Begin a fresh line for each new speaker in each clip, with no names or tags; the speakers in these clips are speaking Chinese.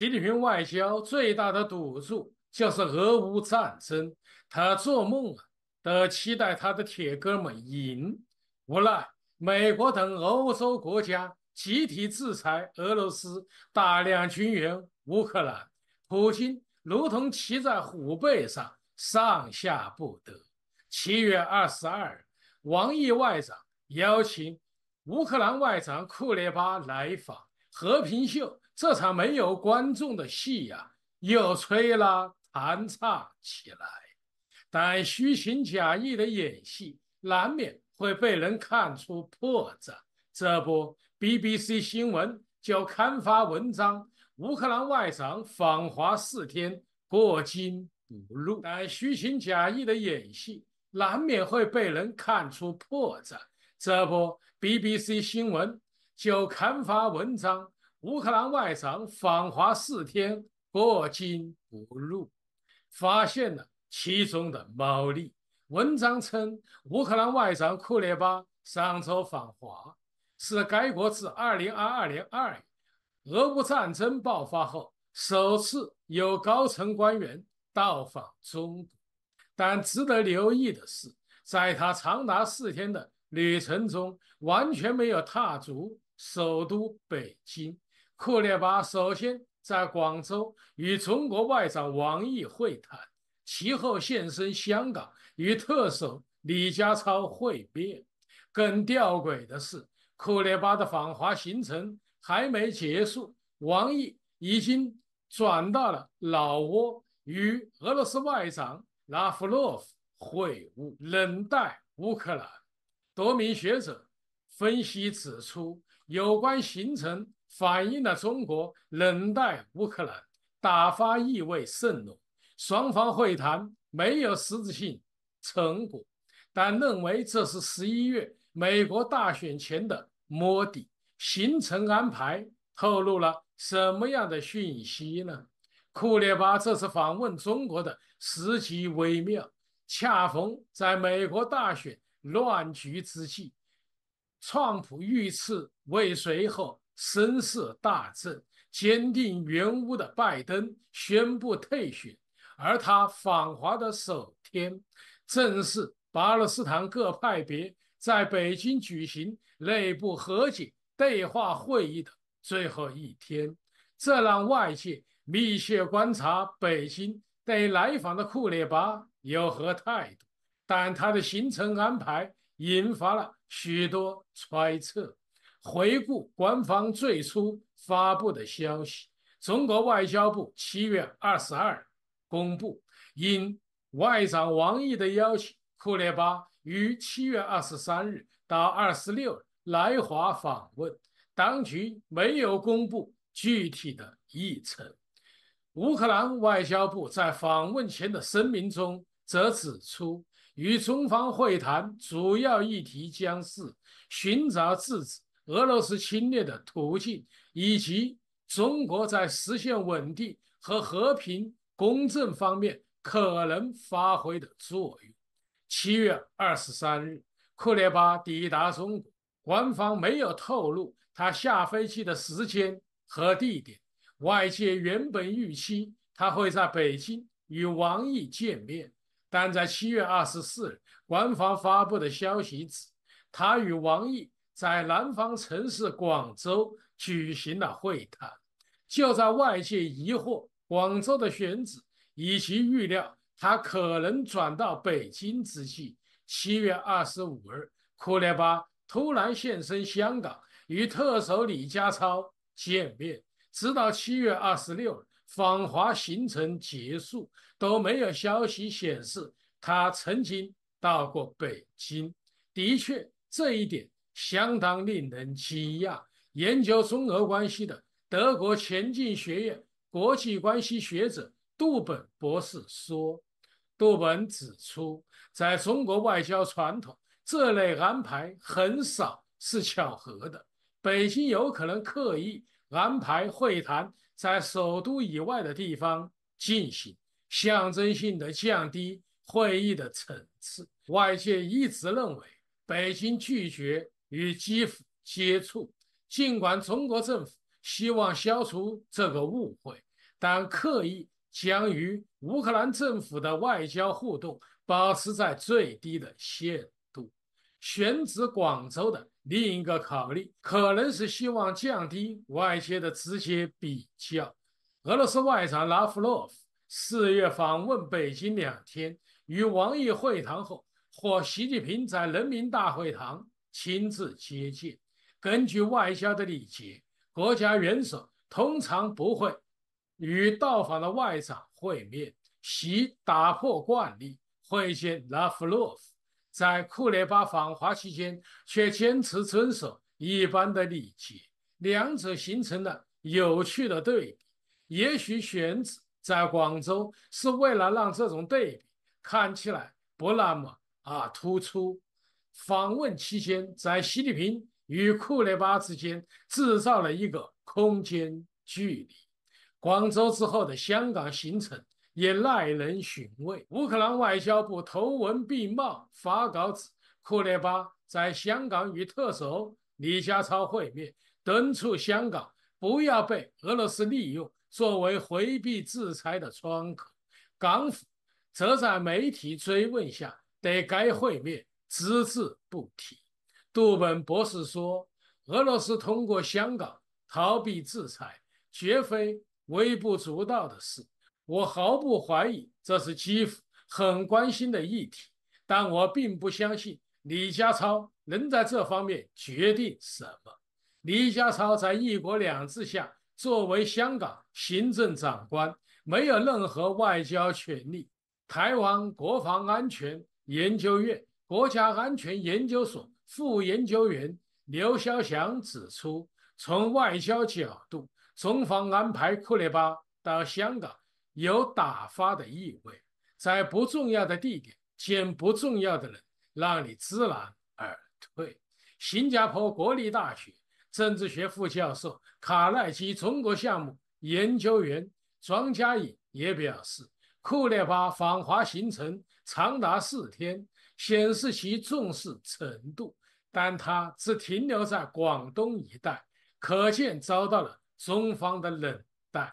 习近平外交最大的赌注就是俄乌战争，他做梦啊都期待他的铁哥们赢，无奈美国等欧洲国家集体制裁俄罗斯，大量军援乌克兰，普京如同骑在虎背上，上下不得。七月二十二，王毅外长邀请乌克兰外长库列巴来访。和平秀这场没有观众的戏呀，又吹拉弹唱起来。但虚情假意的演戏，难免会被人看出破绽。这不，BBC 新闻就刊发文章：乌克兰外长访华四天，过金不入。但虚情假意的演戏，难免会被人看出破绽。这不，BBC 新闻就刊发文章。乌克兰外长访华四天过境不入，发现了其中的猫腻。文章称，乌克兰外长库列巴上周访华，是该国自二零二二年二月俄乌战争爆发后首次有高层官员到访中国。但值得留意的是，在他长达四天的旅程中，完全没有踏足首都北京。库列巴首先在广州与中国外长王毅会谈，其后现身香港与特首李家超会面。更吊诡的是，库列巴的访华行程还没结束，王毅已经转到了老挝与俄罗斯外长拉夫罗夫会晤，冷待乌克兰。多名学者分析指出，有关行程。反映了中国冷待乌克兰，打发意味甚浓。双方会谈没有实质性成果，但认为这是十一月美国大选前的摸底。行程安排透露了什么样的讯息呢？库列巴这次访问中国的时机微妙，恰逢在美国大选乱局之际，川普遇刺未遂后。声势大振、坚定圆乌的拜登宣布退选，而他访华的首天，正是巴勒斯坦各派别在北京举行内部和解对话会议的最后一天。这让外界密切观察北京对来访的库列巴有何态度。但他的行程安排引发了许多揣测。回顾官方最初发布的消息，中国外交部七月二十二公布，应外长王毅的邀请，库列巴于七月二十三日到二十六来华访问。当局没有公布具体的议程。乌克兰外交部在访问前的声明中则指出，与中方会谈主要议题将是寻找制止。俄罗斯侵略的途径，以及中国在实现稳定和和平公正方面可能发挥的作用。七月二十三日，库列巴抵达中国，官方没有透露他下飞机的时间和地点。外界原本预期他会在北京与王毅见面，但在七月二十四日，官方发布的消息指他与王毅。在南方城市广州举行了会谈。就在外界疑惑广州的选址以及预料他可能转到北京之际，七月二十五日，库列巴突然现身香港，与特首李家超见面。直到七月二十六日访华行程结束，都没有消息显示他曾经到过北京。的确，这一点。相当令人惊讶。研究中俄关系的德国前进学院国际关系学者杜本博士说：“杜本指出，在中国外交传统，这类安排很少是巧合的。北京有可能刻意安排会谈在首都以外的地方进行，象征性地降低会议的层次。外界一直认为，北京拒绝。”与基辅接触，尽管中国政府希望消除这个误会，但刻意将与乌克兰政府的外交互动保持在最低的限度。选址广州的另一个考虑，可能是希望降低外界的直接比较。俄罗斯外长拉夫洛夫四月访问北京两天，与王毅会谈后，获习近平在人民大会堂。亲自接见，根据外交的礼节，国家元首通常不会与到访的外长会面。习打破惯例会见拉夫洛夫，在库列巴访华期间却坚持遵守一般的礼节，两者形成了有趣的对比。也许选址在广州是为了让这种对比看起来不那么啊突出。访问期间，在习近平与库列巴之间制造了一个空间距离。广州之后的香港行程也耐人寻味。乌克兰外交部头文并茂发稿指，库列巴在香港与特首李家超会面，敦促香港不要被俄罗斯利用作为回避制裁的窗口。港府则在媒体追问下对该会面。只字不提。杜本博士说：“俄罗斯通过香港逃避制裁，绝非微不足道的事。我毫不怀疑，这是基辅很关心的议题。但我并不相信李家超能在这方面决定什么。李家超在一国两制下，作为香港行政长官，没有任何外交权利。台湾国防安全研究院。”国家安全研究所副研究员刘肖翔指出，从外交角度，中方安排库列巴到香港有打发的意味，在不重要的地点见不重要的人，让你知然而退。新加坡国立大学政治学副教授卡耐基中国项目研究员庄嘉颖也表示，库列巴访华行程长达四天。显示其重视程度，但他只停留在广东一带，可见遭到了中方的冷淡。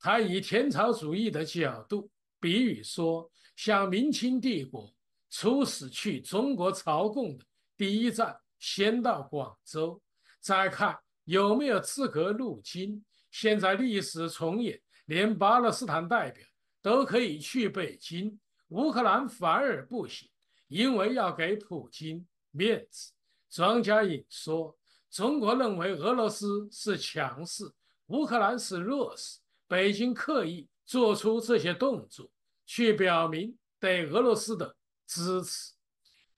他以天朝主义的角度比喻说，像明清帝国出使去中国朝贡的第一站，先到广州，再看有没有资格入京。现在历史重演，连巴勒斯坦代表都可以去北京，乌克兰反而不行。因为要给普京面子，庄家颖说，中国认为俄罗斯是强势，乌克兰是弱势。北京刻意做出这些动作，去表明对俄罗斯的支持。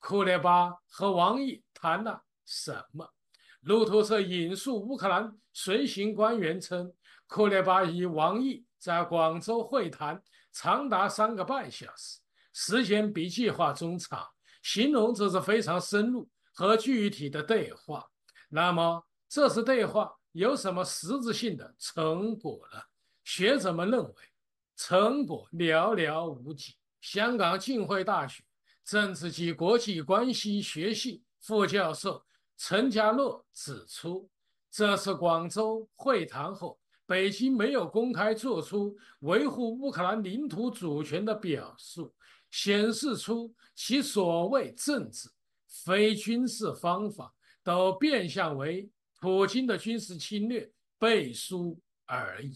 库列巴和王毅谈了什么？路透社引述乌克兰随行官员称，库列巴与王毅在广州会谈长达三个半小时。实行比计划中长，形容这是非常深入和具体的对话。那么，这次对话有什么实质性的成果呢？学者们认为，成果寥寥无几。香港浸会大学政治及国际关系学系副教授陈家乐指出，这次广州会谈后，北京没有公开做出维护乌克兰领土主权的表述。显示出其所谓政治非军事方法都变相为普京的军事侵略背书而已。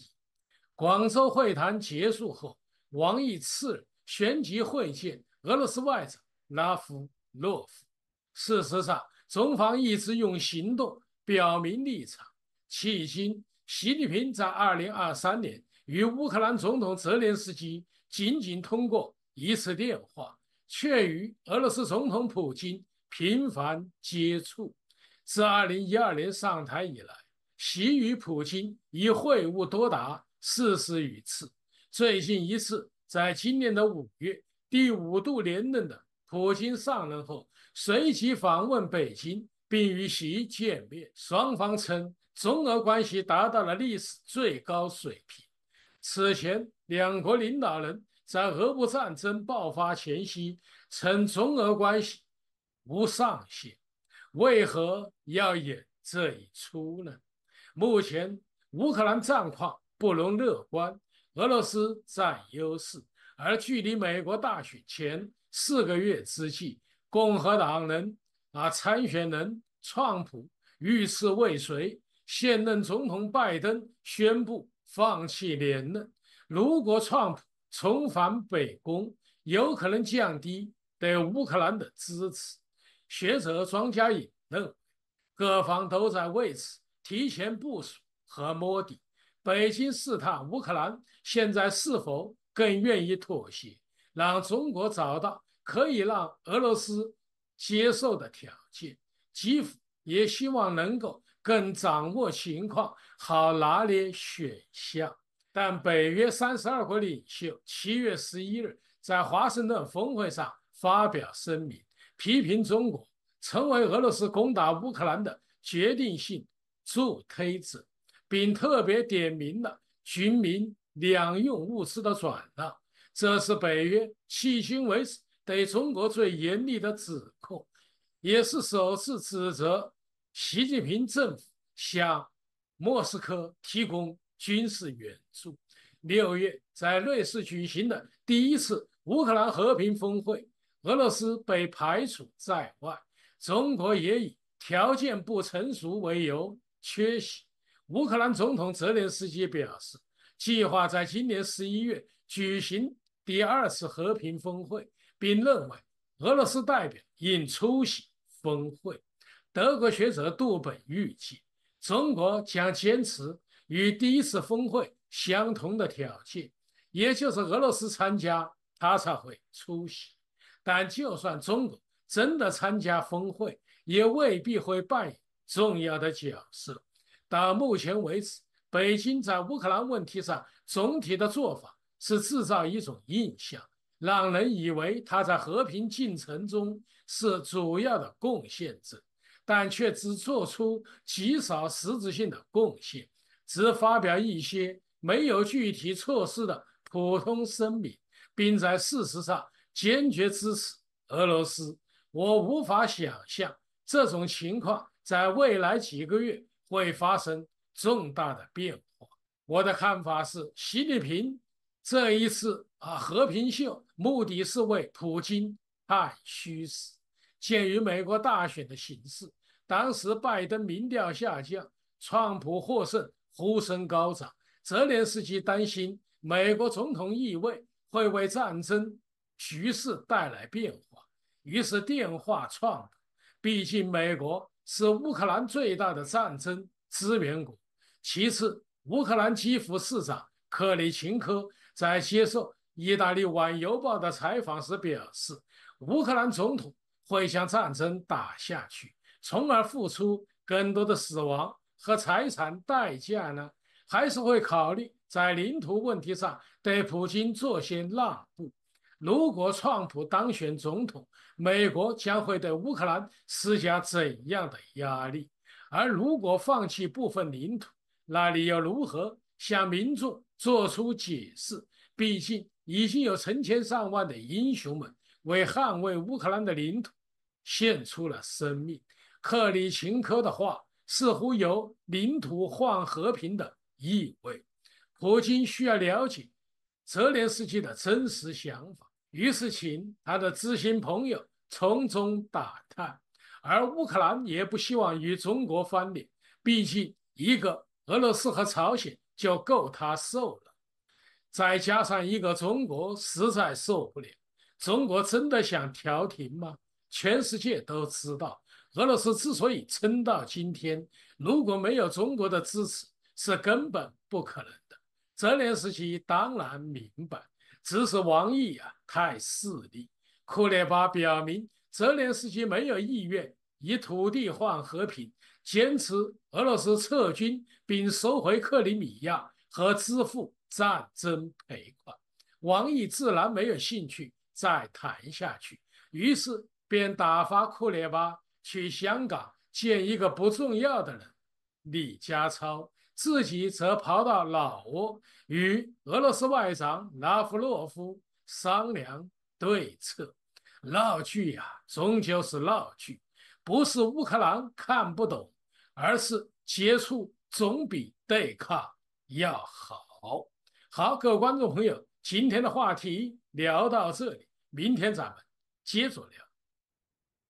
广州会谈结束后，王毅次日旋即会见俄罗斯外长拉夫洛夫。事实上，中方一直用行动表明立场。迄今，习近平在二零二三年与乌克兰总统泽连斯基仅仅通过。一次电话，却与俄罗斯总统普京频繁接触。自二零一二年上台以来，习与普京已会晤多达四十余次。最近一次在今年的五月，第五度连任的普京上任后，随即访问北京，并与习见面。双方称，中俄关系达到了历史最高水平。此前，两国领导人。在俄乌战争爆发前夕，称中俄关系无上限，为何要演这一出呢？目前乌克兰战况不容乐观，俄罗斯占优势，而距离美国大选前四个月之际，共和党人啊参选人川普遇刺未遂，现任总统拜登宣布放弃连任。如果川普重返北宫有可能降低对乌克兰的支持。学者、庄家也认，各方都在为此提前部署和摸底。北京试探乌克兰现在是否更愿意妥协，让中国找到可以让俄罗斯接受的条件。基辅也希望能够更掌握情况，好拿捏选项。但北约三十二国领袖七月十一日在华盛顿峰会上发表声明，批评中国成为俄罗斯攻打乌克兰的决定性助推者，并特别点名了军民两用物资的转让。这是北约迄今为止对中国最严厉的指控，也是首次指责习近平政府向莫斯科提供。军事援助。六月，在瑞士举行的第一次乌克兰和平峰会，俄罗斯被排除在外，中国也以条件不成熟为由缺席。乌克兰总统泽连斯基表示，计划在今年十一月举行第二次和平峰会，并认为俄罗斯代表应出席峰会。德国学者杜本预计，中国将坚持。与第一次峰会相同的条件，也就是俄罗斯参加，他才会出席。但就算中国真的参加峰会，也未必会扮演重要的角色。到目前为止，北京在乌克兰问题上总体的做法是制造一种印象，让人以为他在和平进程中是主要的贡献者，但却只做出极少实质性的贡献。只发表一些没有具体措施的普通声明，并在事实上坚决支持俄罗斯。我无法想象这种情况在未来几个月会发生重大的变化。我的看法是，习近平这一次啊和平秀目的是为普京暗虚实。鉴于美国大选的形势，当时拜登民调下降，川普获胜。呼声高涨。泽连斯基担心美国总统易位会为战争局势带来变化，于是电话创。毕竟，美国是乌克兰最大的战争资源国。其次，乌克兰基辅市长克里琴科在接受《意大利晚邮报》的采访时表示，乌克兰总统会将战争打下去，从而付出更多的死亡。和财产代价呢？还是会考虑在领土问题上对普京做些让步？如果川普当选总统，美国将会对乌克兰施加怎样的压力？而如果放弃部分领土，那你又如何向民众做出解释？毕竟已经有成千上万的英雄们为捍卫乌克兰的领土献出了生命。克里琴科的话。似乎有领土换和平的意味。普京需要了解泽连斯基的真实想法，于是请他的知心朋友从中打探。而乌克兰也不希望与中国翻脸，毕竟一个俄罗斯和朝鲜就够他受了，再加上一个中国，实在受不了。中国真的想调停吗？全世界都知道。俄罗斯之所以撑到今天，如果没有中国的支持，是根本不可能的。泽连斯基当然明白，只是王毅啊太势利。库列巴表明，泽连斯基没有意愿以土地换和平，坚持俄罗斯撤军并收回克里米亚和支付战争赔款。王毅自然没有兴趣再谈下去，于是便打发库列巴。去香港见一个不重要的人，李家超，自己则跑到老挝与俄罗斯外长拉夫洛夫商量对策。闹剧呀，终究是闹剧，不是乌克兰看不懂，而是接触总比对抗要好。好，各位观众朋友，今天的话题聊到这里，明天咱们接着聊。